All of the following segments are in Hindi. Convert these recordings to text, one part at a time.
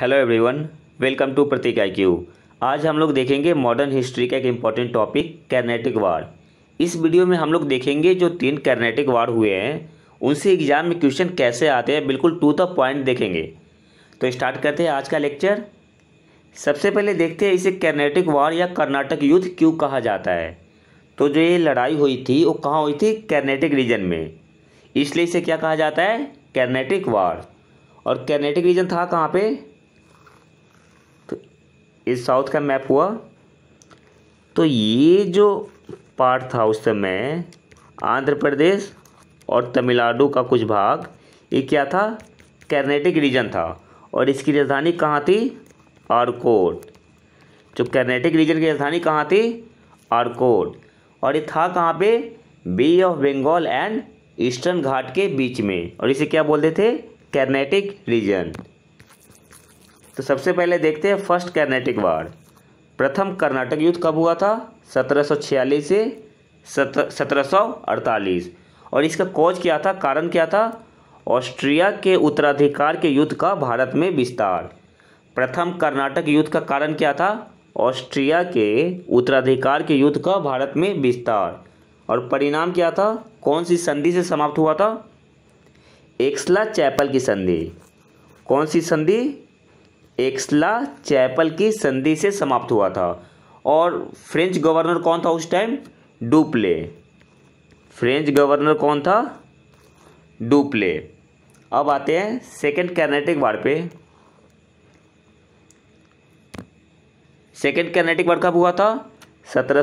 hello everyone welcome to Prateek I Q आज हम लोग देखेंगे मॉडर्न हिस्ट्री का एक इम्पॉर्टेंट टॉपिक कैर्नेटिक वार इस वीडियो में हम लोग देखेंगे जो तीन कैर्नेटिक वार हुए हैं उनसे एग्जाम में क्वेश्चन कैसे आते हैं बिल्कुल टू द पॉइंट देखेंगे तो स्टार्ट करते हैं आज का लेक्चर सबसे पहले देखते हैं इसे कैर्नेटिक वार या कर्नाटक युद्ध क्यों कहा जाता है तो जो ये लड़ाई हुई थी वो कहाँ हुई थी कैर्नेटिक रीजन में इसलिए इसे क्या कहा जाता है कर्नेटिक वार और कर्नेटिक रीजन था कहाँ पे इस साउथ का मैप हुआ तो ये जो पार्ट था उस समय आंध्र प्रदेश और तमिलनाडु का कुछ भाग ये क्या था कर्नेटिक रीजन था और इसकी राजधानी कहाँ थी आरकोट जो कर्नेटिक रीजन की राजधानी कहाँ थी आरकोट और ये था कहाँ पे Bay of Bengal and Eastern Ghat के बीच में और इसे क्या बोलते थे कर्नेटिक रीजन तो सबसे पहले देखते हैं फर्स्ट कर्नाटिक वार प्रथम कर्नाटक युद्ध कब हुआ था 1746 से सत्रह और इसका कोच क्या था कारण क्या था ऑस्ट्रिया के उत्तराधिकार के युद्ध का भारत में विस्तार प्रथम कर्नाटक युद्ध का कारण क्या था ऑस्ट्रिया के उत्तराधिकार के युद्ध का भारत में विस्तार और परिणाम क्या था कौन सी संधि से समाप्त हुआ था एक्सला चैपल की संधि कौन सी संधि एक्सला चैपल की संधि से समाप्त हुआ था और फ्रेंच गवर्नर कौन था उस टाइम डुप्ले फ्रेंच गवर्नर कौन था डुप्ले अब आते हैं सेकेंड कर्नाटिक वार पे सेकेंड कर्नाटिक वार कब हुआ था सत्रह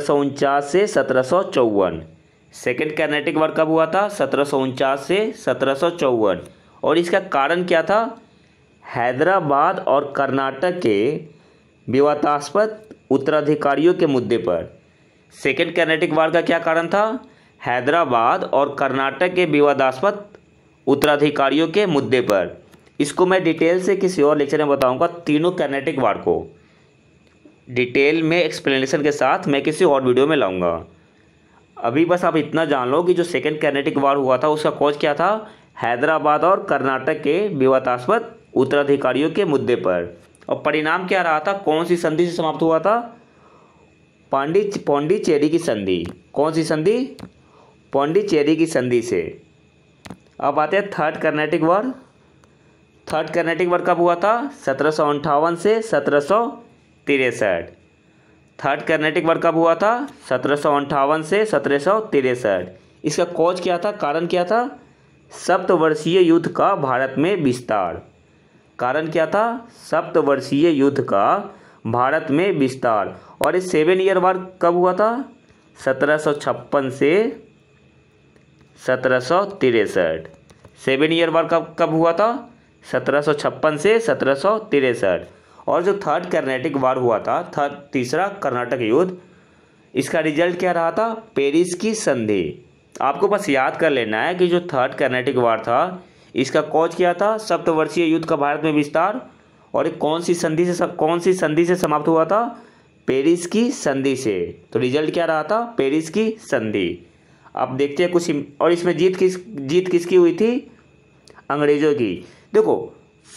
से सत्रह सौ चौवन सेकेंड कर्नाटिक वार कब हुआ था सत्रह से सत्रह और इसका कारण क्या था हैदराबाद और कर्नाटक के विवादास्पद उत्तराधिकारियों के मुद्दे पर सेकेंड कर्नाटिक वार का क्या कारण था हैदराबाद और कर्नाटक के विवादास्पद उत्तराधिकारियों के मुद्दे पर इसको मैं डिटेल से किसी और लेक्चर में बताऊंगा तीनों कर्नाटिक वार को डिटेल में एक्सप्लेनेशन के साथ मैं किसी और वीडियो में लाऊंगा अभी बस आप इतना जान लो कि जो सेकेंड कर्नाटिक वार हुआ था उसका कोच क्या था हैदराबाद और कर्नाटक के विवादास्पद उत्तराधिकारियों के मुद्दे पर और परिणाम क्या रहा था कौन सी संधि से समाप्त हुआ था पांडिच पौंडीचेरी की संधि कौन सी संधि पौंडीचेरी की संधि से अब आते हैं third Carnatic war third Carnatic war कब हुआ था सत्रह से सत्रह थर्ड कर्नाटिक वॉर कब हुआ था सत्रह से सत्रह इसका कोच क्या था कारण क्या था सप्तवर्षीय युद्ध का भारत में विस्तार कारण क्या था सप्तवर्षीय युद्ध का भारत में विस्तार और इस सेवन ईयर वार कब हुआ था सत्रह से सत्रह सेवन ईयर वार कब कब हुआ था सत्रह से सत्रह और जो थर्ड कर्नाटिक वार हुआ था थर्ड तीसरा कर्नाटक युद्ध इसका रिजल्ट क्या रहा था पेरिस की संधि आपको बस याद कर लेना है कि जो थर्ड कर्नाटिक वार था इसका कौज क्या था सप्तवर्षीय युद्ध का भारत में विस्तार और एक कौन सी संधि से कौन सी संधि से समाप्त हुआ था पेरिस की संधि से तो रिजल्ट क्या रहा था पेरिस की संधि अब देखते हैं कुछ और इसमें जीत किस जीत किसकी हुई थी अंग्रेजों की देखो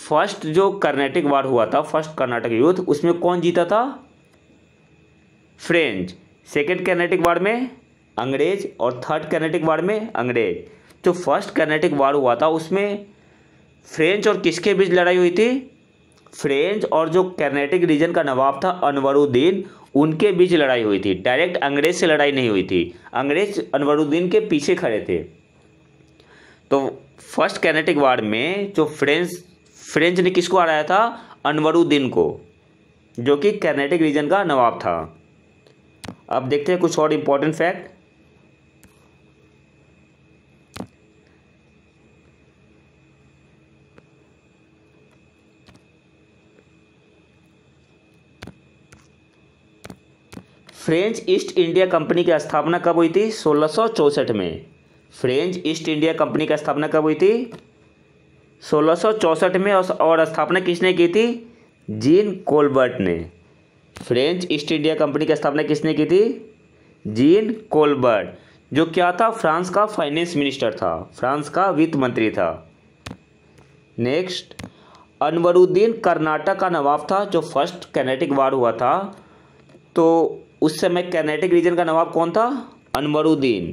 फर्स्ट जो कर्नाटक वार हुआ था फर्स्ट कर्नाटक युद्ध उसमें कौन जीता था फ्रेंच सेकेंड कर्नाटक वार में अंग्रेज और थर्ड कर्नाटक वार में अंग्रेज जो फर्स्ट कर्नेटिक वार हुआ था उसमें फ्रेंच और किसके बीच लड़ाई हुई थी फ्रेंच और जो कर्नेटिक रीजन का नवाब था अनवरुद्दीन उनके बीच लड़ाई हुई थी डायरेक्ट अंग्रेज से लड़ाई नहीं हुई थी अंग्रेज अनवरुद्दीन के पीछे खड़े थे तो फर्स्ट कैनेटिक वार में जो फ्रेंच फ्रेंच ने किसको हराया था अनवरुद्दीन को जो कि कैनेटिक रीजन का नवाब था अब देखते हैं कुछ और important fact French East India company की स्थापना कब हुई थी सोलह में फ्रेंच ईस्ट इंडिया कंपनी की स्थापना कब हुई थी सोलह में और स्थापना किसने की थी जीन कोलबर्ट ने फ्रेंच ईस्ट इंडिया कंपनी की स्थापना किसने की थी जीन कोलबर्ट जो क्या था फ्रांस का फाइनेंस मिनिस्टर था फ्रांस का वित्त मंत्री था नेक्स्ट अनवरुद्दीन कर्नाटक का नवाब था जो फर्स्ट कैनेटिक वार हुआ था तो उस समय कर्नाटक रीजन का नवाब कौन था अनवरुद्दीन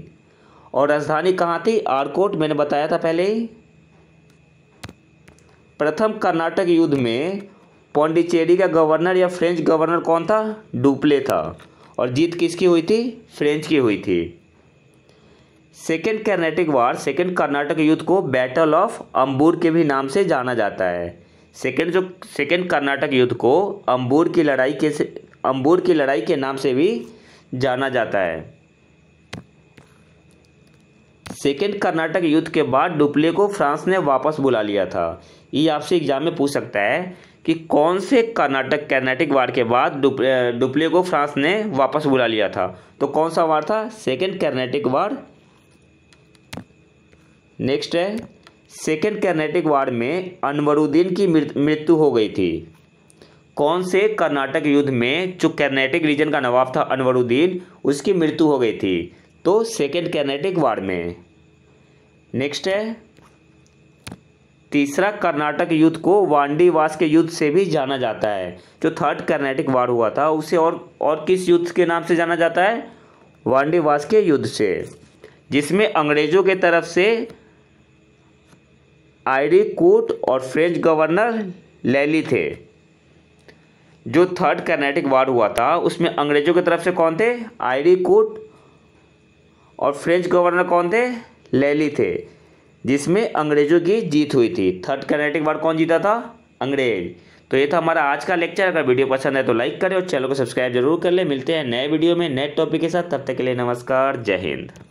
और राजधानी कहाँ थी आरकोट मैंने बताया था पहले प्रथम कर्नाटक युद्ध में पौंडीचेरी का गवर्नर या फ्रेंच गवर्नर कौन था डुप्ले था और जीत किसकी हुई थी फ्रेंच की हुई थी second Karnataka war second Karnataka युद्ध को बैटल ऑफ अम्बूर के भी नाम से जाना जाता है सेकेंड जो सेकेंड कर्नाटक युद्ध को अम्बूर की लड़ाई के अम्बूर की लड़ाई के नाम से भी जाना जाता है सेकेंड कर्नाटक युद्ध के बाद डुप्ले को फ्रांस ने वापस बुला लिया था ये आपसे एग्जाम में पूछ सकता है कि कौन से कर्नाटक कर्नाटिक वार के बाद डुप्ले को फ्रांस ने वापस बुला लिया था तो कौन सा वार था सेकेंड कर्नाटिक वार नेक्स्ट है सेकेंड कर्नाटिक वार में अनवरुद्दीन की मृत्यु हो गई थी कौन से कर्नाटक युद्ध में जो कर्नाटक रीजन का नवाब था अनवरुद्दीन उसकी मृत्यु हो गई थी तो सेकेंड कर्नाटक वार में नेक्स्ट है तीसरा कर्नाटक युद्ध को वांडीवास के युद्ध से भी जाना जाता है जो थर्ड कर्नाटक वार हुआ था उसे और और किस युद्ध के नाम से जाना जाता है वांडीवास के युद्ध से जिसमें अंग्रेजों के तरफ से आयरी कोट और फ्रेंच गवर्नर लैली थे जो थर्ड कर्नाटिक वार हुआ था उसमें अंग्रेज़ों की तरफ से कौन थे आयरी कोट और फ्रेंच गवर्नर कौन थे लेली थे जिसमें अंग्रेज़ों की जीत हुई थी थर्ड कर्नाटिक वार कौन जीता था अंग्रेज तो ये था हमारा आज का लेक्चर अगर वीडियो पसंद है तो लाइक करें और चैनल को सब्सक्राइब जरूर कर लें मिलते हैं नए वीडियो में नए टॉपिक के साथ तब तक के लिए नमस्कार जय हिंद